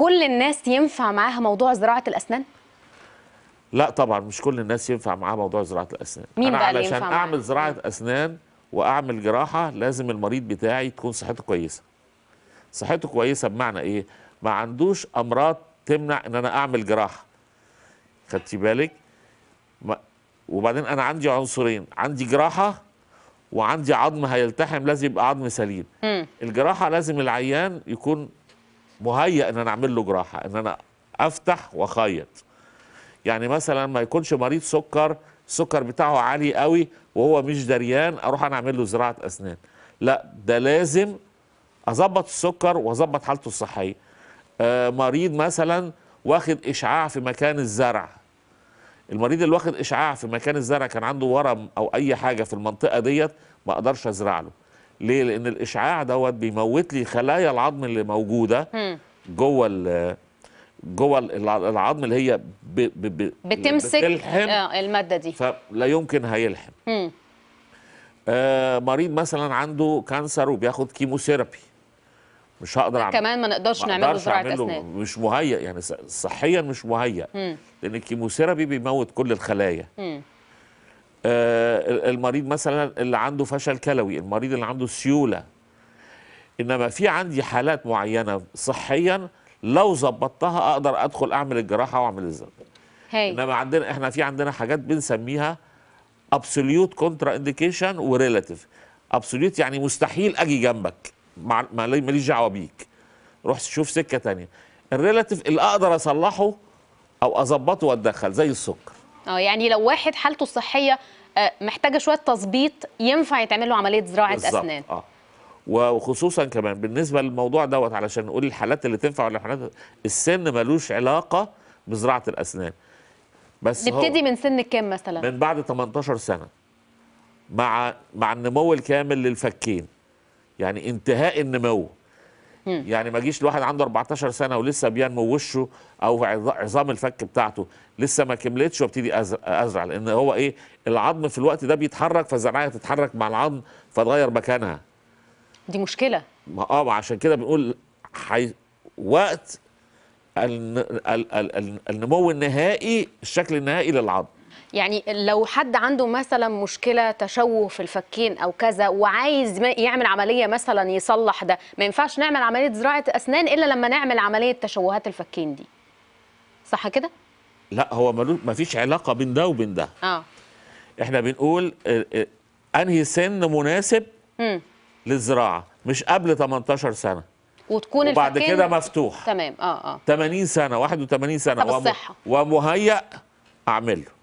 كل الناس ينفع معاها موضوع زراعه الاسنان لا طبعا مش كل الناس ينفع معاها موضوع زراعه الاسنان مين أنا بقى علشان ينفع اعمل معها؟ زراعه اسنان واعمل جراحه لازم المريض بتاعي تكون صحته كويسه صحته كويسه بمعنى ايه ما عندوش امراض تمنع ان انا اعمل جراحه خدتي بالك ما وبعدين انا عندي عنصرين عندي جراحه وعندي عظم هيلتحم لازم يبقى عظم سليم م. الجراحه لازم العيان يكون مهيأ ان انا اعمل له جراحه ان انا افتح واخيط يعني مثلا ما يكونش مريض سكر السكر بتاعه عالي قوي وهو مش دريان اروح انا اعمل له زراعه اسنان لا ده لازم اظبط السكر واظبط حالته الصحيه آه مريض مثلا واخد اشعاع في مكان الزرع المريض اللي واخد اشعاع في مكان الزرع كان عنده ورم او اي حاجه في المنطقه ديت ما اقدرش ازرع له ليه لان الاشعاع دوت بيموت لي خلايا العظم اللي موجوده جوه ال جوه العظم اللي هي ب ب ب بتمسك بتلحم آه، الماده دي فلا يمكن هيلحم آه مريض مثلا عنده كانسر وبياخد كيموثيرابي مش هقدر اعمل كمان ما نقدرش نعمله زراعه اسنان مش مهيئ يعني صحيا مش مهيئ لان الكيموثيرابي بيموت كل الخلايا آه المريض مثلا اللي عنده فشل كلوي المريض اللي عنده سيوله انما في عندي حالات معينه صحيا لو ظبطتها اقدر ادخل اعمل الجراحه واعمل الزرق انما عندنا احنا في عندنا حاجات بنسميها ابسوليوت كونترا انديكيشن وريلاتيف ابسوليوت يعني مستحيل اجي جنبك ماليش دعوه بيك روح شوف سكه ثانيه الريلاتيف اللي اقدر اصلحه او اظبطه واتدخل زي السكر اه يعني لو واحد حالته الصحيه آه، محتاجه شويه تظبيط ينفع يتعمل له عمليه زراعه اسنان اه وخصوصا كمان بالنسبه للموضوع دوت علشان نقول الحالات اللي تنفع ولا الحالات السن ملوش علاقه بزراعه الاسنان بس نبتدي من سن كام مثلا من بعد 18 سنه مع مع النمو الكامل للفكين يعني انتهاء النمو يعني ما جيش الواحد عنده 14 سنه ولسه بينمو وشه او عظام الفك بتاعته لسه ما كملتش وابتدي ازرع, لان هو ايه العظم في الوقت ده بيتحرك فالزرعيه تتحرك مع العظم فتغير مكانها دي مشكله ما اه وعشان كده بنقول حي... وقت النمو النهائي الشكل النهائي للعظم يعني لو حد عنده مثلا مشكله تشوه في الفكين او كذا وعايز يعمل عمليه مثلا يصلح ده ما ينفعش نعمل عمليه زراعه اسنان الا لما نعمل عمليه تشوهات الفكين دي صح كده لا هو ما فيش علاقه بين ده وبين ده اه احنا بنقول آه، آه، انهي سن مناسب مم. للزراعه مش قبل 18 سنه وتكون وبعد كده مفتوح تمام اه اه 80 سنه 81 سنه الصحة. ومهيأ اعمله